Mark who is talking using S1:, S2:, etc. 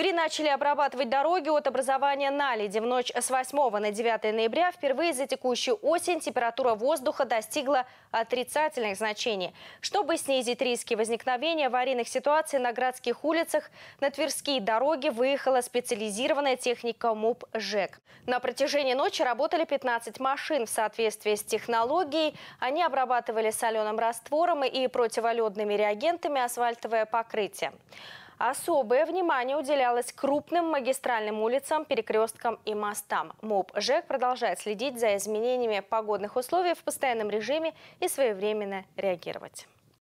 S1: Твери начали обрабатывать дороги от образования наледи. В ночь с 8 на 9 ноября впервые за текущую осень температура воздуха достигла отрицательных значений. Чтобы снизить риски возникновения аварийных ситуаций на городских улицах, на Тверские дороги выехала специализированная техника МУП «ЖЭК». На протяжении ночи работали 15 машин. В соответствии с технологией они обрабатывали соленым раствором и противоледными реагентами асфальтовое покрытие. Особое внимание уделялось крупным магистральным улицам, перекресткам и мостам. МОП ЖЭК продолжает следить за изменениями погодных условий в постоянном режиме и своевременно реагировать.